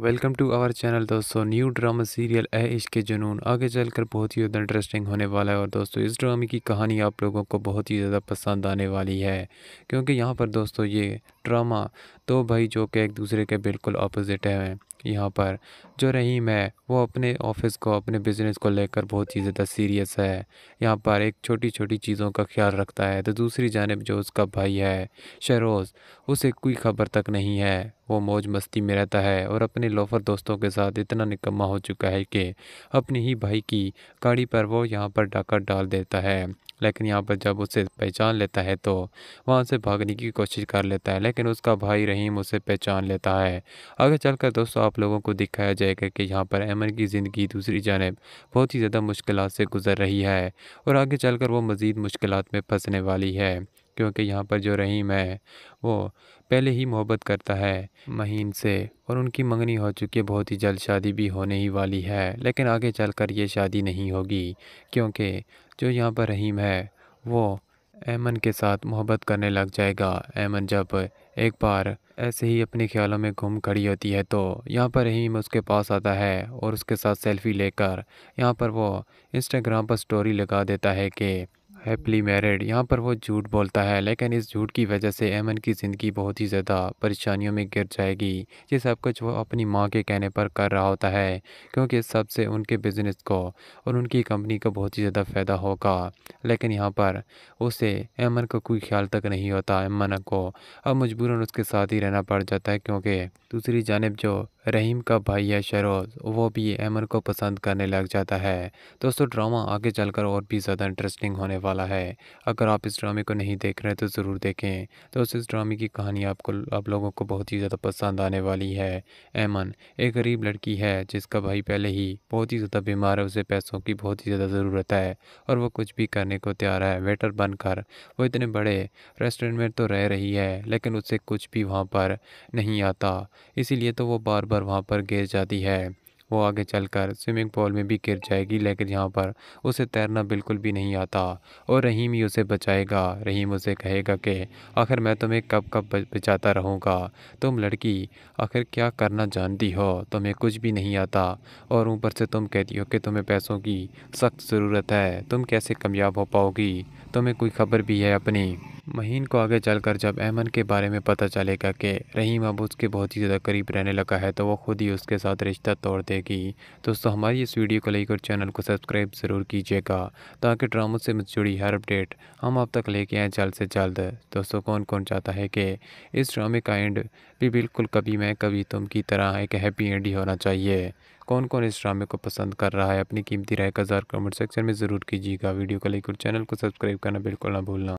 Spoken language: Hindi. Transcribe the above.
वेलकम टू आवर चैनल दोस्तों new drama serial Ae Ishq Junoon आगे चलकर बहुत ही ज़्यादा इंटरेस्टिंग होने वाला है और दोस्तों इस ड्रामे की कहानी आप लोगों को बहुत ही ज़्यादा पसंद आने वाली है क्योंकि यहाँ पर दोस्तों ये ड्रामा दो भाई जो कि एक दूसरे के बिल्कुल अपोजिट हैं यहाँ पर जो रहीम है वो अपने ऑफिस को अपने बिजनेस को लेकर बहुत ही ज़्यादा सीरियस है यहाँ पर एक छोटी छोटी चीज़ों का ख्याल रखता है तो दूसरी जानब जो उसका भाई है शरोज़ उसे कोई खबर तक नहीं है वो मौज मस्ती में रहता है और अपने लोफर दोस्तों के साथ इतना निकम्मा हो चुका है कि अपने ही भाई की गाड़ी पर वो यहाँ पर डाका डाल देता है लेकिन यहाँ पर जब उसे पहचान लेता है तो वहाँ से भागने की कोशिश कर लेता है लेकिन उसका भाई रहीम उसे पहचान लेता है आगे चलकर दोस्तों आप आप लोगों को दिखाया जाएगा कि यहाँ पर एमन की ज़िंदगी दूसरी जानब बहुत ही ज़्यादा मुश्किल से गुजर रही है और आगे चल कर वो मज़ीद मुश्किल में फंसने वाली है क्योंकि यहाँ पर जो रहीम है वो पहले ही मोहब्बत करता है महीन से और उनकी मंगनी हो चुकी है बहुत ही जल्द शादी भी होने ही वाली है लेकिन आगे चलकर ये शादी नहीं होगी क्योंकि जो यहाँ पर रहीम है वो ऐमन के साथ मोहब्बत करने लग जाएगा ऐमन जब एक बार ऐसे ही अपने ख्यालों में घूम खड़ी होती है तो यहाँ पर रहीम उसके पास आता है और उसके साथ सेल्फी लेकर यहाँ पर वो इंस्टाग्राम पर स्टोरी लगा देता है कि हैप्पली मैरिड यहाँ पर वो झूठ बोलता है लेकिन इस झूठ की वजह से एमन की ज़िंदगी बहुत ही ज़्यादा परेशानियों में गिर जाएगी ये सब कुछ वो अपनी माँ के कहने पर कर रहा होता है क्योंकि इस सब से उनके बिजनेस को और उनकी कंपनी को बहुत ही ज़्यादा फ़ायदा होगा लेकिन यहाँ पर उसे एमन को कोई ख्याल तक नहीं होता एमन को अब मजबूरन उसके साथ ही रहना पड़ जाता है क्योंकि दूसरी जानब जो रहीम का भाई है शरोज़ वो भी अमर को पसंद करने लग जाता है दोस्तों ड्रामा आगे चलकर और भी ज़्यादा इंटरेस्टिंग होने वाला है अगर आप इस ड्रामे को नहीं देख रहे तो ज़रूर देखें दोस्तों इस ड्रामे की कहानी आपको आप लोगों को बहुत ही ज़्यादा पसंद आने वाली है ऐमन एक गरीब लड़की है जिसका भाई पहले ही बहुत ही ज़्यादा बीमार है उसे पैसों की बहुत ही ज़्यादा ज़रूरत है और वह कुछ भी करने को तैयार है वेटर बनकर वो इतने बड़े रेस्टोरेंट में तो रह रही है लेकिन उसे कुछ भी वहाँ पर नहीं आता इसीलिए तो वो बार पर वहाँ पर गिर जाती है वो आगे चलकर स्विमिंग पूल में भी गिर जाएगी लेकिन यहाँ पर उसे तैरना बिल्कुल भी नहीं आता और रहीम ही उसे बचाएगा रहीम उसे कहेगा कि आखिर मैं तुम्हें कब कब बचाता रहूँगा तुम लड़की आखिर क्या करना जानती हो तुम्हें कुछ भी नहीं आता और ऊपर से तुम कहती हो कि तुम्हें पैसों की सख्त ज़रूरत है तुम कैसे कामयाब हो पाओगी तुम्हें कोई खबर भी है अपनी महीन को आगे चलकर जब ऐमन के बारे में पता चलेगा कि रहीम अब उसके बहुत ही ज़्यादा करीब रहने लगा है तो वो खुद ही उसके साथ रिश्ता तोड़ देगी दोस्तों हमारी इस वीडियो को लाइक और चैनल को सब्सक्राइब ज़रूर कीजिएगा ताकि ड्रामों से जुड़ी हर अपडेट हम आप तक लेके आएँ जल्द से जल्द दोस्तों कौन कौन चाहता है कि इस ड्रामे का एंड भी बिल्कुल कभी मैं कभी तुम की तरह एक हैप्पी एंड ही होना चाहिए कौन कौन इस ड्रामे को पसंद कर रहा है अपनी कीमती राय का जार कमेंट सेक्शन में ज़रूर कीजिएगा वीडियो को लाइक और चैनल को सब्सक्राइब करना बिल्कुल ना भूलना